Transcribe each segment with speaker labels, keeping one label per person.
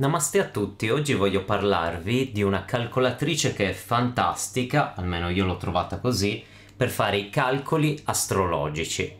Speaker 1: Namaste a tutti, oggi voglio parlarvi di una calcolatrice che è fantastica, almeno io l'ho trovata così, per fare i calcoli astrologici.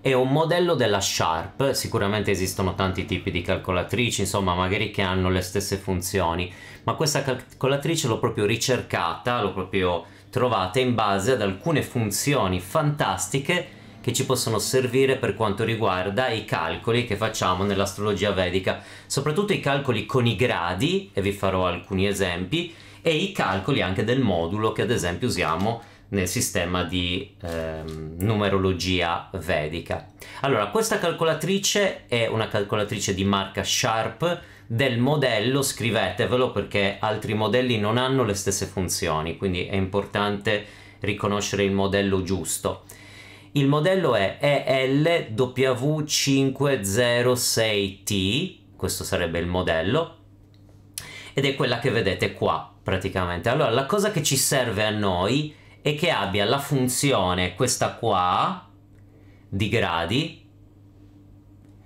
Speaker 1: È un modello della Sharp, sicuramente esistono tanti tipi di calcolatrici, insomma magari che hanno le stesse funzioni, ma questa calcolatrice l'ho proprio ricercata, l'ho proprio trovata in base ad alcune funzioni fantastiche che ci possono servire per quanto riguarda i calcoli che facciamo nell'astrologia vedica, soprattutto i calcoli con i gradi, e vi farò alcuni esempi, e i calcoli anche del modulo che ad esempio usiamo nel sistema di eh, numerologia vedica. Allora, questa calcolatrice è una calcolatrice di marca Sharp del modello, scrivetevelo perché altri modelli non hanno le stesse funzioni, quindi è importante riconoscere il modello giusto. Il modello è ELW506T, questo sarebbe il modello, ed è quella che vedete qua praticamente. Allora la cosa che ci serve a noi è che abbia la funzione questa qua di gradi,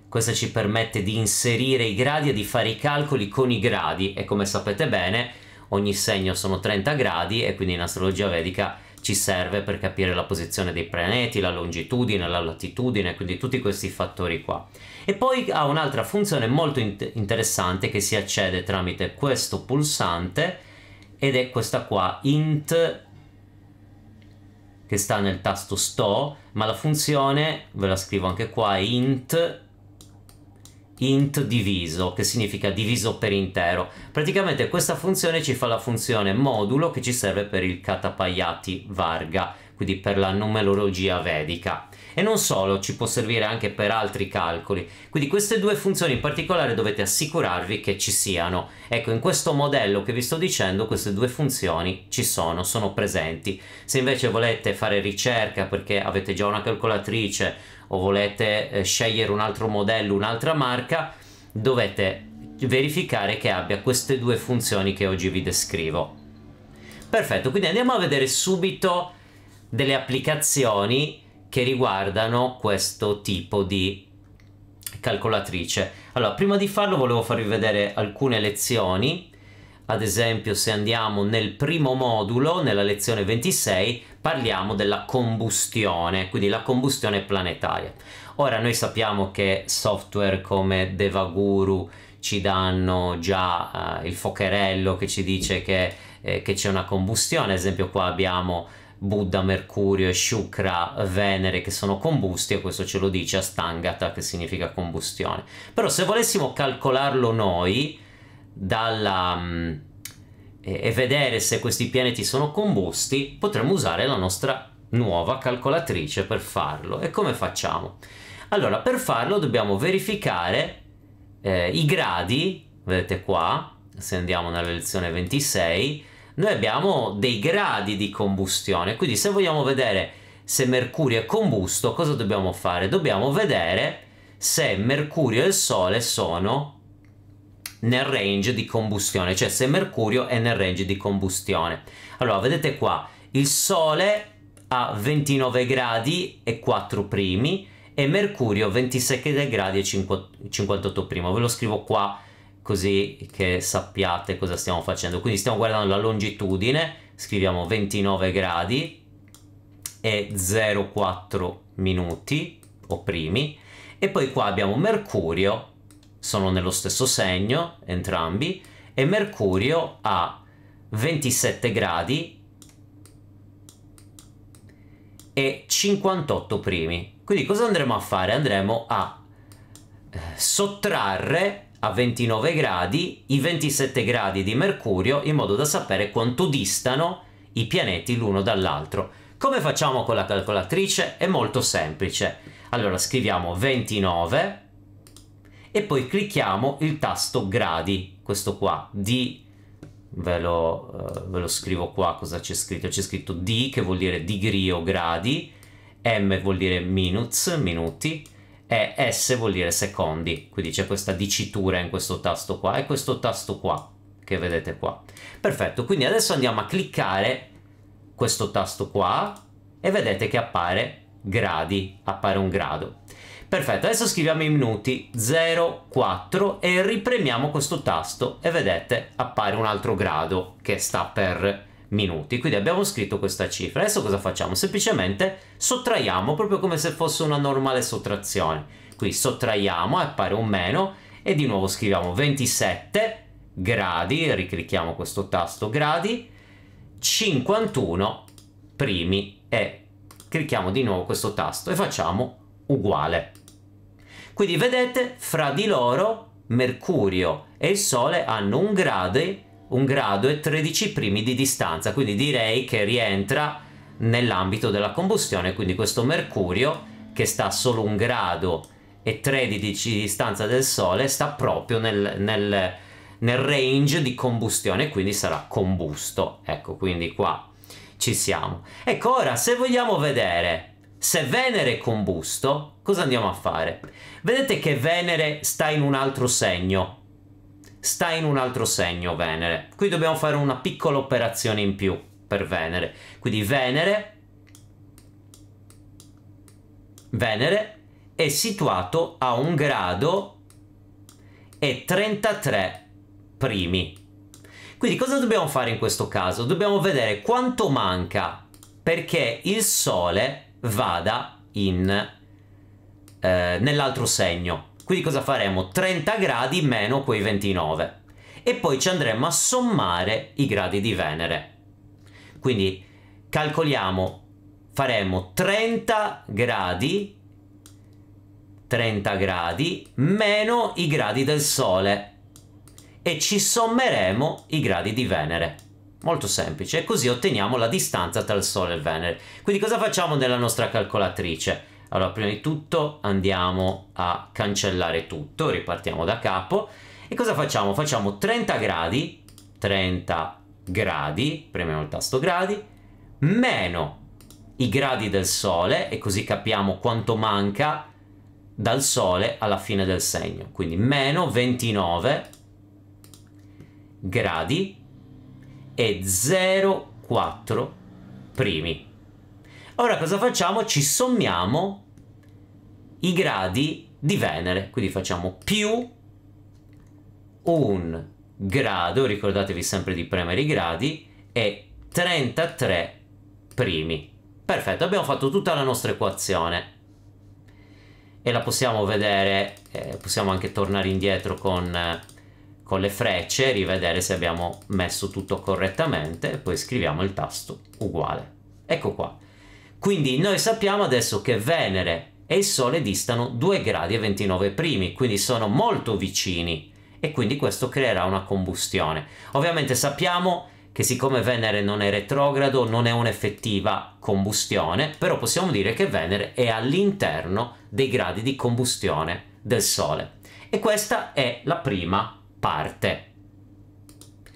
Speaker 1: questa ci permette di inserire i gradi e di fare i calcoli con i gradi e come sapete bene ogni segno sono 30 gradi e quindi in astrologia vedica ci serve per capire la posizione dei pianeti, la longitudine, la latitudine, quindi tutti questi fattori qua. E poi ha un'altra funzione molto interessante che si accede tramite questo pulsante ed è questa qua, int che sta nel tasto sto, ma la funzione, ve la scrivo anche qua, int int diviso, che significa diviso per intero. Praticamente questa funzione ci fa la funzione modulo che ci serve per il katapayati varga, quindi per la numerologia vedica e non solo, ci può servire anche per altri calcoli. Quindi queste due funzioni in particolare dovete assicurarvi che ci siano. Ecco, in questo modello che vi sto dicendo queste due funzioni ci sono, sono presenti. Se invece volete fare ricerca perché avete già una calcolatrice o volete eh, scegliere un altro modello, un'altra marca, dovete verificare che abbia queste due funzioni che oggi vi descrivo. Perfetto, quindi andiamo a vedere subito delle applicazioni che riguardano questo tipo di calcolatrice. Allora, prima di farlo volevo farvi vedere alcune lezioni. Ad esempio, se andiamo nel primo modulo, nella lezione 26, parliamo della combustione, quindi la combustione planetaria. Ora, noi sappiamo che software come Devaguru ci danno già uh, il focherello che ci dice che, eh, che c'è una combustione, ad esempio qua abbiamo Buddha, Mercurio, Shukra, Venere che sono combusti e questo ce lo dice Astangata che significa combustione. Però se volessimo calcolarlo noi dalla, mm, e vedere se questi pianeti sono combusti, potremmo usare la nostra nuova calcolatrice per farlo. E come facciamo? Allora, per farlo dobbiamo verificare eh, i gradi, vedete qua, se andiamo nella lezione 26, noi abbiamo dei gradi di combustione, quindi se vogliamo vedere se mercurio è combusto, cosa dobbiamo fare? Dobbiamo vedere se mercurio e il sole sono nel range di combustione, cioè se mercurio è nel range di combustione. Allora, vedete qua, il sole ha 29 gradi e 4 primi e mercurio 27 gradi e 58 primi. Ve lo scrivo qua così che sappiate cosa stiamo facendo. Quindi stiamo guardando la longitudine, scriviamo 29 gradi e 0,4 minuti o primi e poi qua abbiamo Mercurio, sono nello stesso segno entrambi e Mercurio ha 27 gradi e 58 primi. Quindi cosa andremo a fare? Andremo a eh, sottrarre a 29 gradi i 27 gradi di Mercurio in modo da sapere quanto distano i pianeti l'uno dall'altro. Come facciamo con la calcolatrice? È molto semplice. Allora scriviamo 29 e poi clicchiamo il tasto gradi, questo qua, di Ve lo, eh, ve lo, scrivo qua cosa c'è scritto c'è scritto D che vuol dire degree o gradi M vuol dire minutes, minuti e S vuol dire secondi, quindi c'è questa dicitura in questo tasto qua e questo tasto qua che vedete qua. Perfetto, quindi adesso andiamo a cliccare questo tasto qua e vedete che appare gradi, appare un grado. Perfetto, adesso scriviamo i minuti 0, 4 e ripremiamo questo tasto e vedete appare un altro grado che sta per minuti. Quindi abbiamo scritto questa cifra. Adesso cosa facciamo? Semplicemente sottraiamo proprio come se fosse una normale sottrazione. Qui sottraiamo, appare un meno e di nuovo scriviamo 27 gradi, riclicchiamo questo tasto gradi, 51 primi e clicchiamo di nuovo questo tasto e facciamo uguale. Quindi vedete, fra di loro Mercurio e il Sole hanno un grado un grado e 13 primi di distanza, quindi direi che rientra nell'ambito della combustione, quindi questo mercurio che sta a solo un grado e 13 di distanza del Sole sta proprio nel, nel, nel range di combustione, quindi sarà combusto. Ecco, quindi qua ci siamo. Ecco, ora se vogliamo vedere se Venere è combusto, cosa andiamo a fare? Vedete che Venere sta in un altro segno, sta in un altro segno Venere. Qui dobbiamo fare una piccola operazione in più per Venere. Quindi Venere, Venere è situato a un grado e 33 primi. Quindi cosa dobbiamo fare in questo caso? Dobbiamo vedere quanto manca perché il Sole vada eh, nell'altro segno, quindi cosa faremo? 30 gradi meno quei 29. E poi ci andremo a sommare i gradi di Venere. Quindi calcoliamo, faremo 30 gradi 30 gradi meno i gradi del Sole e ci sommeremo i gradi di Venere. Molto semplice, e così otteniamo la distanza tra il Sole e il Venere. Quindi cosa facciamo nella nostra calcolatrice? Allora, prima di tutto andiamo a cancellare tutto, ripartiamo da capo. E cosa facciamo? Facciamo 30 gradi, 30 gradi, premiamo il tasto gradi, meno i gradi del sole e così capiamo quanto manca dal sole alla fine del segno. Quindi meno 29 gradi e 0,4 primi. Ora cosa facciamo? Ci sommiamo i gradi di Venere. Quindi facciamo più un grado, ricordatevi sempre di premere i gradi, e 33 primi. Perfetto, abbiamo fatto tutta la nostra equazione e la possiamo vedere, eh, possiamo anche tornare indietro con, eh, con le frecce, rivedere se abbiamo messo tutto correttamente e poi scriviamo il tasto uguale. Ecco qua. Quindi noi sappiamo adesso che Venere e il Sole distano 2 gradi e 29 primi, quindi sono molto vicini e quindi questo creerà una combustione. Ovviamente sappiamo che siccome Venere non è retrogrado non è un'effettiva combustione, però possiamo dire che Venere è all'interno dei gradi di combustione del Sole. E questa è la prima parte,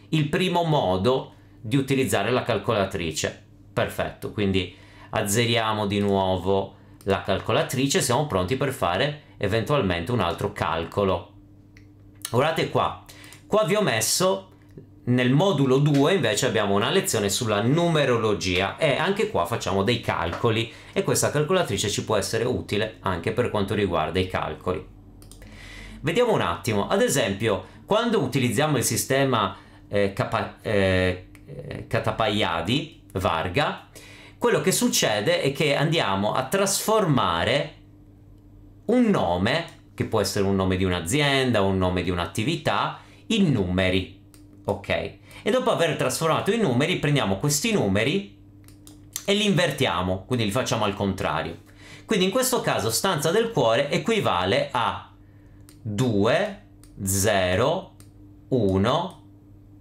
Speaker 1: il primo modo di utilizzare la calcolatrice. Perfetto, quindi azzeriamo di nuovo la calcolatrice siamo pronti per fare eventualmente un altro calcolo. Guardate qua, qua vi ho messo nel modulo 2 invece abbiamo una lezione sulla numerologia e anche qua facciamo dei calcoli e questa calcolatrice ci può essere utile anche per quanto riguarda i calcoli. Vediamo un attimo, ad esempio quando utilizziamo il sistema eh, capa, eh, eh Varga quello che succede è che andiamo a trasformare un nome, che può essere un nome di un'azienda, un nome di un'attività, in numeri. Ok? E dopo aver trasformato i numeri, prendiamo questi numeri e li invertiamo, quindi li facciamo al contrario. Quindi in questo caso stanza del cuore equivale a 2, 0, 1,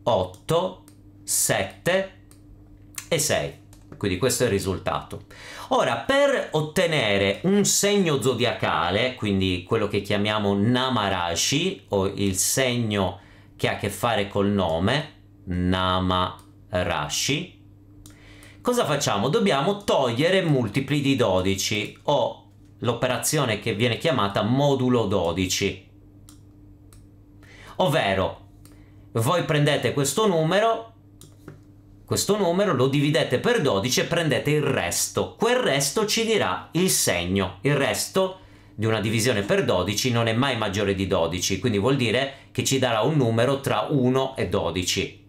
Speaker 1: 8, 7 e 6. Quindi questo è il risultato. Ora, per ottenere un segno zodiacale, quindi quello che chiamiamo Namarashi, o il segno che ha a che fare col nome, Namarashi, cosa facciamo? Dobbiamo togliere multipli di 12 o l'operazione che viene chiamata modulo 12. Ovvero, voi prendete questo numero, questo numero, lo dividete per 12 e prendete il resto. Quel resto ci dirà il segno. Il resto di una divisione per 12 non è mai maggiore di 12, quindi vuol dire che ci darà un numero tra 1 e 12.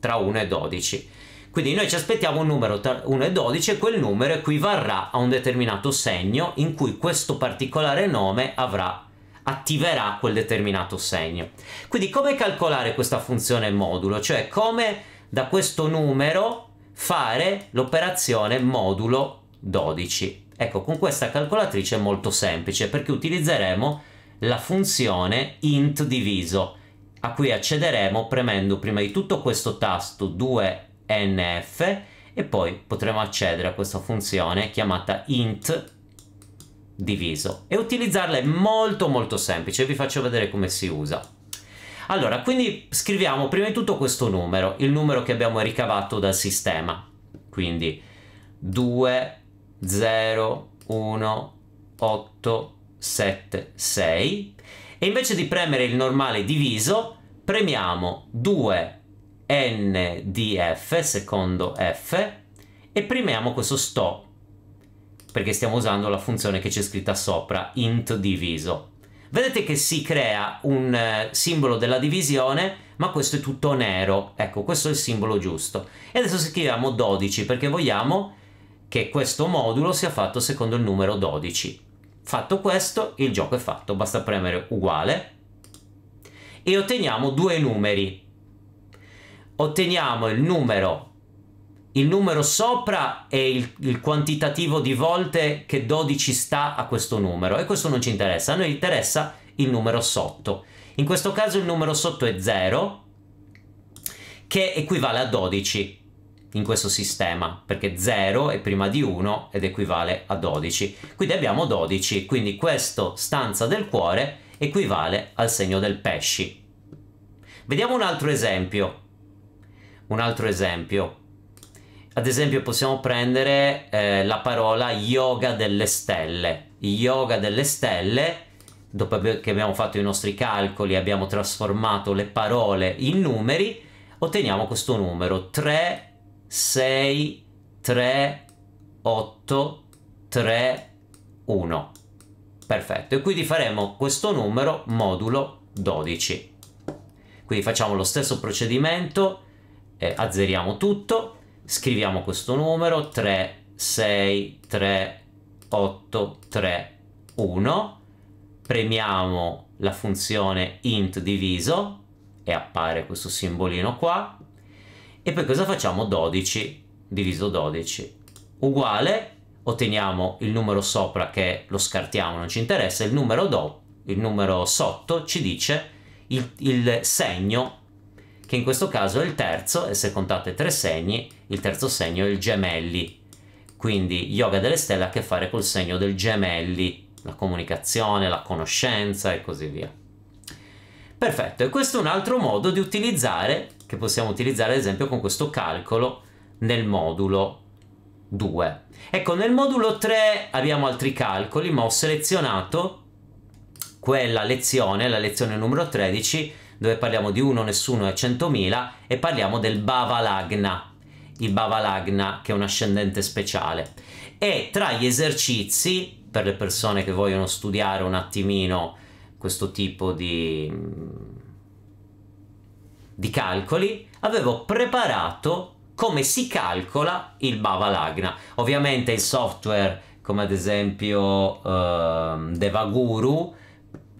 Speaker 1: Tra 1 e 12. Quindi noi ci aspettiamo un numero tra 1 e 12 e quel numero equivarrà a un determinato segno in cui questo particolare nome avrà attiverà quel determinato segno. Quindi come calcolare questa funzione modulo? Cioè come da questo numero fare l'operazione modulo 12. Ecco, con questa calcolatrice è molto semplice perché utilizzeremo la funzione int diviso a cui accederemo premendo prima di tutto questo tasto 2nf e poi potremo accedere a questa funzione chiamata int diviso e utilizzarla è molto molto semplice vi faccio vedere come si usa allora, quindi scriviamo prima di tutto questo numero, il numero che abbiamo ricavato dal sistema. Quindi 2, 0, 1, 8, 7, 6. E invece di premere il normale diviso, premiamo 2N di secondo F, e premiamo questo stop perché stiamo usando la funzione che c'è scritta sopra, int diviso. Vedete che si crea un eh, simbolo della divisione, ma questo è tutto nero. Ecco, questo è il simbolo giusto. E adesso scriviamo 12 perché vogliamo che questo modulo sia fatto secondo il numero 12. Fatto questo, il gioco è fatto. Basta premere uguale e otteniamo due numeri. Otteniamo il numero 12 il numero sopra è il, il, quantitativo di volte che 12 sta a questo numero e questo non ci interessa, a noi interessa il numero sotto. In questo caso il numero sotto è 0 che equivale a 12 in questo sistema perché 0 è prima di 1 ed equivale a 12. Quindi abbiamo 12, quindi questo stanza del cuore equivale al segno del pesci. Vediamo un altro esempio. Un altro esempio ad esempio possiamo prendere eh, la parola yoga delle stelle. Yoga delle stelle, dopo che abbiamo fatto i nostri calcoli, abbiamo trasformato le parole in numeri, otteniamo questo numero 3, 6, 3, 8, 3, 1. Perfetto, e quindi faremo questo numero modulo 12. Quindi facciamo lo stesso procedimento, eh, azzeriamo tutto, scriviamo questo numero 3 6 3 8 3 1 premiamo la funzione int diviso e appare questo simbolino qua e poi cosa facciamo 12 diviso 12 uguale otteniamo il numero sopra che lo scartiamo non ci interessa il numero dopo il numero sotto ci dice il, il segno che in questo caso è il terzo e se contate tre segni il terzo segno è il gemelli, quindi yoga delle stelle ha a che fare col segno del gemelli, la comunicazione, la conoscenza e così via. Perfetto, e questo è un altro modo di utilizzare, che possiamo utilizzare ad esempio con questo calcolo nel modulo 2. Ecco, nel modulo 3 abbiamo altri calcoli, ma ho selezionato quella lezione, la lezione numero 13, dove parliamo di 1, nessuno e 100.000 e parliamo del Bhavalagna, il Bavalagna che è un ascendente speciale e tra gli esercizi per le persone che vogliono studiare un attimino questo tipo di, di calcoli avevo preparato come si calcola il Bavalagna ovviamente il software come ad esempio eh, Devaguru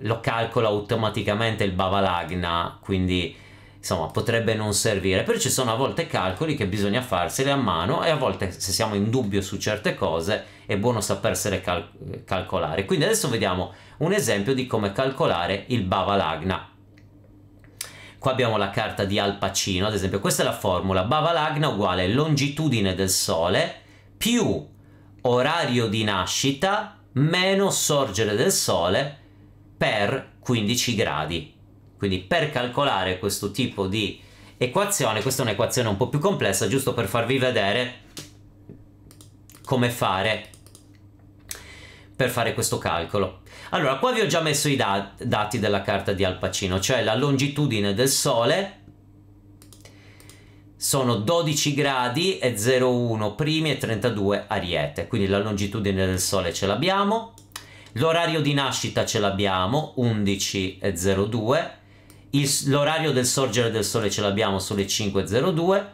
Speaker 1: lo calcola automaticamente il Bavalagna quindi insomma potrebbe non servire però ci sono a volte calcoli che bisogna farseli a mano e a volte se siamo in dubbio su certe cose è buono sapersele cal- calcolare quindi adesso vediamo un esempio di come calcolare il Bavalagna qua abbiamo la carta di Al Pacino ad esempio questa è la formula Bavalagna uguale longitudine del sole più orario di nascita meno sorgere del sole per 15 gradi quindi per calcolare questo tipo di equazione, questa è un'equazione un po' più complessa, giusto per farvi vedere come fare per fare questo calcolo. Allora, qua vi ho già messo i dat dati della carta di Al Pacino, cioè la longitudine del Sole sono 12 gradi e 01 primi e 32 ariete, quindi la longitudine del Sole ce l'abbiamo, l'orario di nascita ce l'abbiamo, 11 e 02, il, l'orario del sorgere del sole ce l'abbiamo sulle 5.02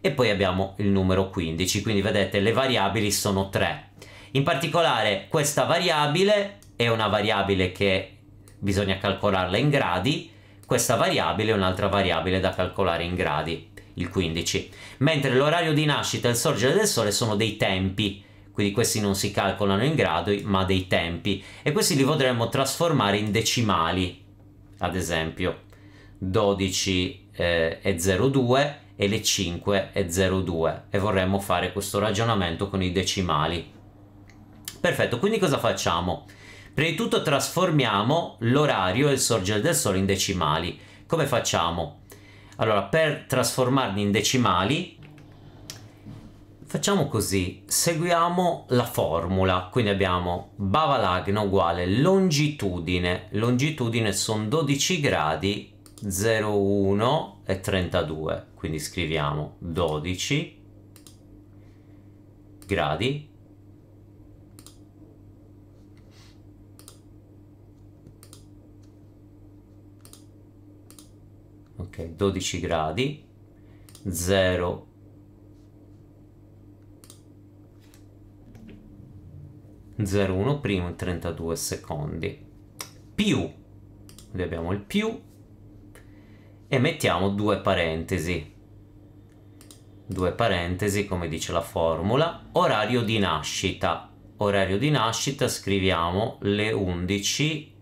Speaker 1: e poi abbiamo il numero 15, quindi vedete le variabili sono 3. In particolare questa variabile è una variabile che bisogna calcolarla in gradi, questa variabile è un'altra variabile da calcolare in gradi, il 15. Mentre l'orario di nascita e il sorgere del sole sono dei tempi, quindi questi non si calcolano in gradi ma dei tempi e questi li potremmo trasformare in decimali, ad esempio. 12 eh, 0,2 e le 5 è 0,2 e vorremmo fare questo ragionamento con i decimali. Perfetto, quindi cosa facciamo? Prima di tutto trasformiamo l'orario e il sorgere del sole in decimali. Come facciamo? Allora, per trasformarli in decimali, facciamo così, seguiamo la formula, quindi abbiamo bavalagna uguale longitudine, longitudine sono 12 gradi 01 e 32 quindi scriviamo 12 gradi ok 12 gradi 0 01 primo 32 secondi più quindi abbiamo il più e mettiamo due parentesi due parentesi come dice la formula orario di nascita orario di nascita scriviamo le 11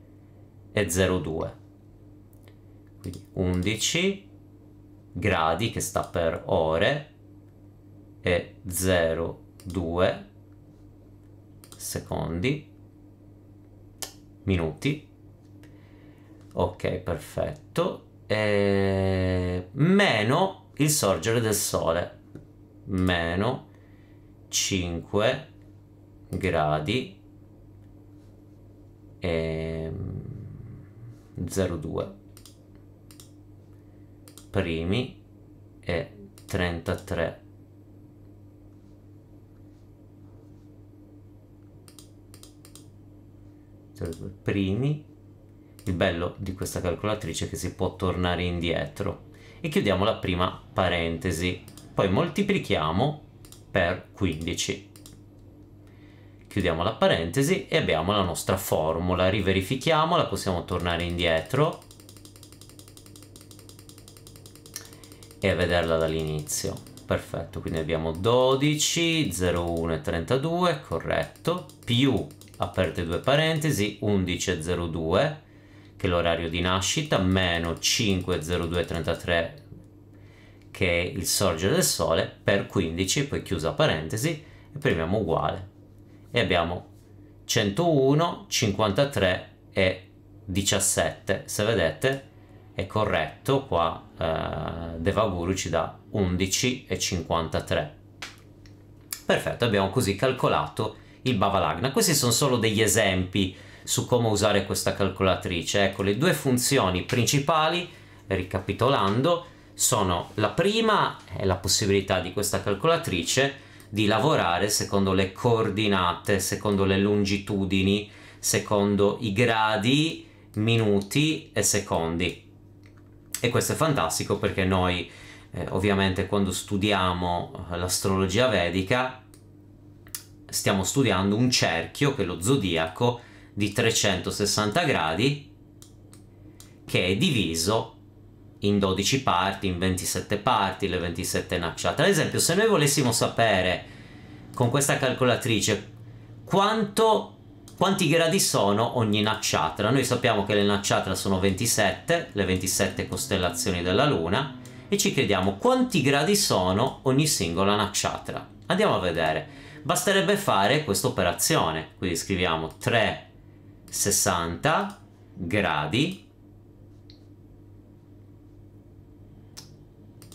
Speaker 1: e 02 quindi 11 gradi che sta per ore e 02 secondi minuti ok perfetto eh, meno il sorgere del sole meno 5 gradi e 02 mm, primi e 33 primi il bello di questa calcolatrice è che si può tornare indietro. E chiudiamo la prima parentesi. Poi moltiplichiamo per 15. Chiudiamo la parentesi e abbiamo la nostra formula. Riverifichiamola, possiamo tornare indietro e vederla dall'inizio. Perfetto, quindi abbiamo 12, 01 e 32, corretto, più, aperte due parentesi, 11 e 02, che è l'orario di nascita, meno 50233 che è il sorgere del sole, per 15, poi chiusa parentesi, e premiamo uguale. E abbiamo 101, 53 e 17. Se vedete è corretto, qua eh, Devaguru ci dà 11 e 53. Perfetto, abbiamo così calcolato il Bhavalagna. Questi sono solo degli esempi su come usare questa calcolatrice. Ecco, le due funzioni principali, ricapitolando, sono la prima è la possibilità di questa calcolatrice di lavorare secondo le coordinate, secondo le longitudini, secondo i gradi, minuti e secondi. E questo è fantastico perché noi eh, ovviamente quando studiamo eh, l'astrologia vedica stiamo studiando un cerchio che è lo zodiaco di 360 gradi che è diviso in 12 parti, in 27 parti, le 27 nacciate. Ad esempio, se noi volessimo sapere con questa calcolatrice quanto, quanti gradi sono ogni nacciatra, Noi sappiamo che le nacciatra sono 27, le 27 costellazioni della Luna, e ci chiediamo quanti gradi sono ogni singola nacciatra. Andiamo a vedere. Basterebbe fare questa operazione, quindi scriviamo 3 60 gradi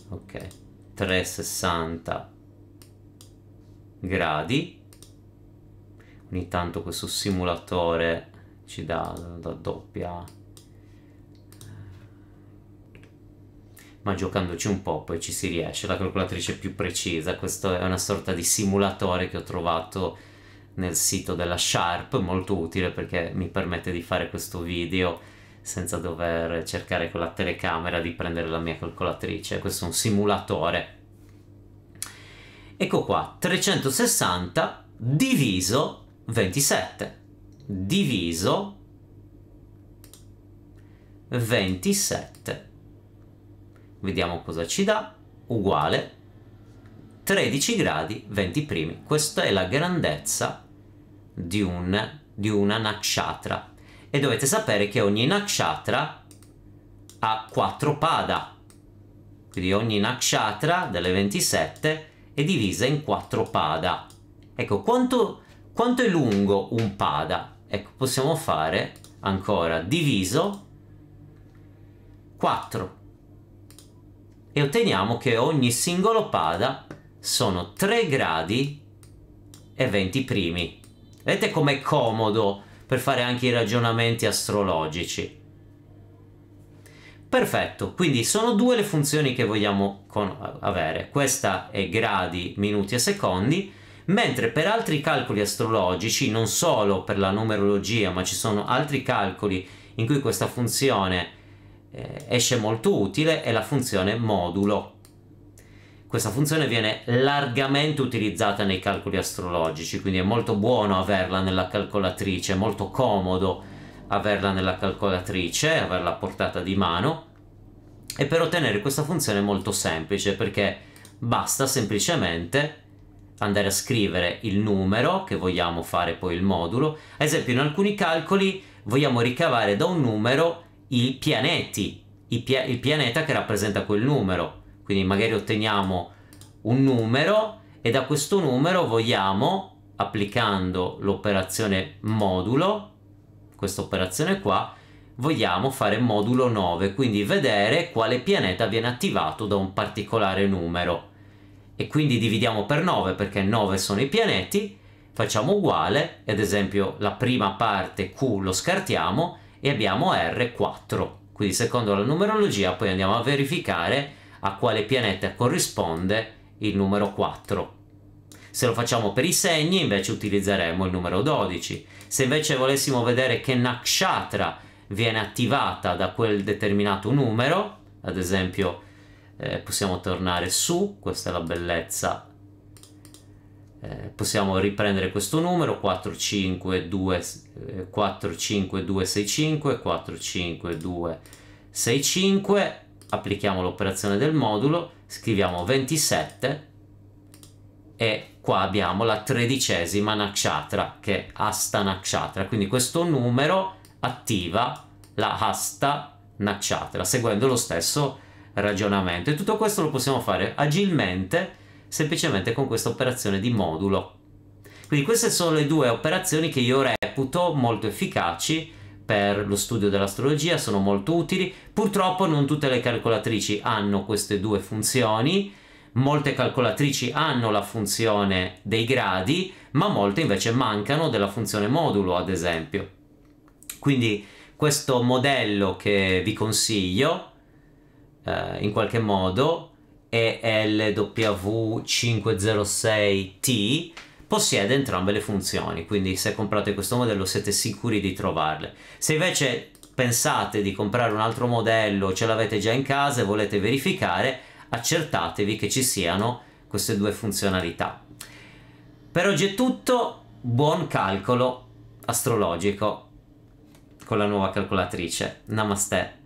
Speaker 1: ok 360 gradi ogni tanto questo simulatore ci dà la doppia ma giocandoci un po' poi ci si riesce la calcolatrice è più precisa questo è una sorta di simulatore che ho trovato nel sito della Sharp, molto utile perché mi permette di fare questo video senza dover cercare con la telecamera di prendere la mia calcolatrice. Questo è un simulatore. Ecco qua, 360 diviso 27. Diviso 27. Vediamo cosa ci dà. Uguale 13 gradi 20 primi. Questa è la grandezza di, un, di una nakshatra. E dovete sapere che ogni nakshatra ha 4 pada. Quindi ogni nakshatra delle 27 è divisa in 4 pada. Ecco, quanto, quanto è lungo un pada? Ecco, possiamo fare ancora diviso 4 e otteniamo che ogni singolo pada sono 3 gradi e 20 primi. Vedete com'è comodo per fare anche i ragionamenti astrologici. Perfetto, quindi sono due le funzioni che vogliamo avere. Questa è gradi, minuti e secondi, mentre per altri calcoli astrologici, non solo per la numerologia, ma ci sono altri calcoli in cui questa funzione eh, esce molto utile, è la funzione modulo questa funzione viene largamente utilizzata nei calcoli astrologici, quindi è molto buono averla nella calcolatrice, è molto comodo averla nella calcolatrice, averla a portata di mano. E per ottenere questa funzione è molto semplice perché basta semplicemente andare a scrivere il numero che vogliamo fare poi il modulo. Ad esempio in alcuni calcoli vogliamo ricavare da un numero i pianeti, il, pia il pianeta che rappresenta quel numero quindi magari otteniamo un numero e da questo numero vogliamo, applicando l'operazione modulo, questa operazione qua, vogliamo fare modulo 9, quindi vedere quale pianeta viene attivato da un particolare numero. E quindi dividiamo per 9 perché 9 sono i pianeti, facciamo uguale, ad esempio la prima parte Q lo scartiamo e abbiamo R4. Quindi secondo la numerologia poi andiamo a verificare a quale pianeta corrisponde il numero 4. Se lo facciamo per i segni invece utilizzeremo il numero 12. Se invece volessimo vedere che nakshatra viene attivata da quel determinato numero, ad esempio eh, possiamo tornare su, questa è la bellezza, eh, possiamo riprendere questo numero 452265, 4525, 45265 applichiamo l'operazione del modulo, scriviamo 27 e qua abbiamo la tredicesima nakshatra che è Asta Nakshatra, quindi questo numero attiva la Asta Nakshatra seguendo lo stesso ragionamento e tutto questo lo possiamo fare agilmente semplicemente con questa operazione di modulo. Quindi queste sono le due operazioni che io reputo molto efficaci per lo studio dell'astrologia, sono molto utili. Purtroppo non tutte le calcolatrici hanno queste due funzioni, molte calcolatrici hanno la funzione dei gradi, ma molte invece mancano della funzione modulo, ad esempio. Quindi questo modello che vi consiglio, eh, in qualche modo, è lw 506 t possiede entrambe le funzioni, quindi se comprate questo modello siete sicuri di trovarle. Se invece pensate di comprare un altro modello, ce l'avete già in casa e volete verificare, accertatevi che ci siano queste due funzionalità. Per oggi è tutto, buon calcolo astrologico con la nuova calcolatrice. Namaste.